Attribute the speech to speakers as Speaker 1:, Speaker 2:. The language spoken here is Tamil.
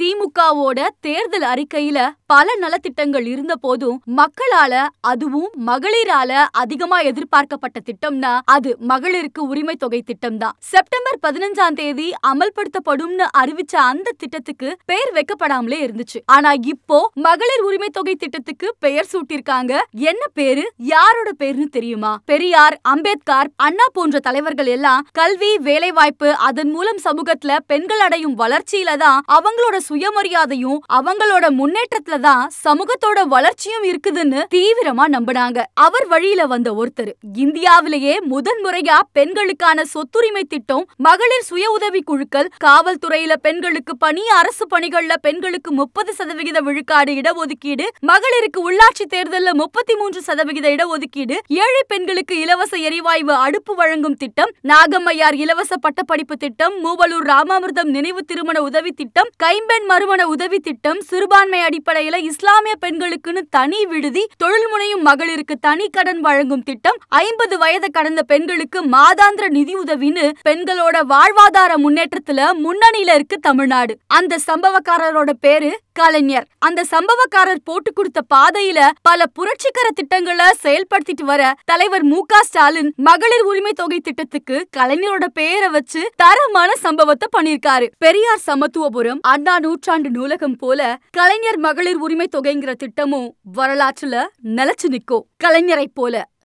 Speaker 1: திமுகவோட தேர்தல் அறிக்கையில பல நலத்திட்டங்கள் இருந்த போதும் மக்களால அதுவும் மகளிரால அதிகமா எதிர்பார்க்கப்பட்ட திட்டம்னா அது மகளிருக்கு உரிமை தொகை திட்டம் தான் செப்டம்பர் பதினஞ்சாம் தேதி அமல்படுத்தப்படும்னு அறிவிச்ச அந்த திட்டத்துக்கு பெயர் வைக்கப்படாமலே இருந்துச்சு ஆனா இப்போ மகளிர் உரிமை தொகை திட்டத்துக்கு பெயர் சூட்டிருக்காங்க என்ன பேரு யாரோட பேருன்னு தெரியுமா பெரியார் அம்பேத்கர் அண்ணா போன்ற தலைவர்கள் எல்லாம் கல்வி வேலைவாய்ப்பு அதன் மூலம் சமூகத்துல பெண்கள் அடையும் வளர்ச்சியில தான் அவங்களோட சுயமரியாதையும் அவங்களோட முன்னேற்றத்துல தான் சமூகத்தோட வளர்ச்சியும் இருக்குதுன்னு தீவிரமா நம்பினாங்க அவர் வழியில வந்த ஒருத்தர் இந்தியாவிலேயே முதன் முறையா பெண்களுக்கான சொத்துரிமை திட்டம் மகளிர் சுய உதவி குழுக்கள் காவல்துறையில பெண்களுக்கு பணி அரசு பணிகள்ல பெண்களுக்கு முப்பது சதவிகித விழுக்காடு இடஒதுக்கீடு மகளிருக்கு உள்ளாட்சி தேர்தல்ல முப்பத்தி மூன்று சதவிகித இடஒதுக்கீடு ஏழை பெண்களுக்கு இலவச எரிவாயு அடுப்பு வழங்கும் திட்டம் நாகம்மையார் இலவச பட்டப்படிப்பு திட்டம் மூவலூர் ராமாமிர்தம் நினைவு திருமண உதவி திட்டம் கைம்பெண் மறுமண உதவி திட்டம் சிறுபான்மை அடிப்படை முறையில இஸ்லாமிய பெண்களுக்குன்னு தனி விடுதி தொழில் முனையும் மகளிருக்கு தனி கடன் வழங்கும் திட்டம் ஐம்பது வயது கடந்த பெண்களுக்கு மாதாந்திர நிதி உதவின்னு பெண்களோட வாழ்வாதார முன்னேற்றத்துல முன்னணியில இருக்கு தமிழ்நாடு அந்த சம்பவக்காரரோட பேரு கலைஞர் அந்த சம்பவக்காரர் போட்டு கொடுத்த பாதையில பல புரட்சிகர திட்டங்களை செயல்படுத்திட்டு வர தலைவர் மு ஸ்டாலின் மகளிர் உரிமை தொகை திட்டத்துக்கு கலைஞரோட பெயரை வச்சு தரமான சம்பவத்தை பண்ணிருக்காரு பெரியார் சமத்துவபுரம் அண்ணா நூற்றாண்டு நூலகம் போல கலைஞர் மகளிர் உரிமை தொகைங்கிற திட்டமும் வரலாற்றுல நிலைச்சு நிக்கும் கலைஞரை போல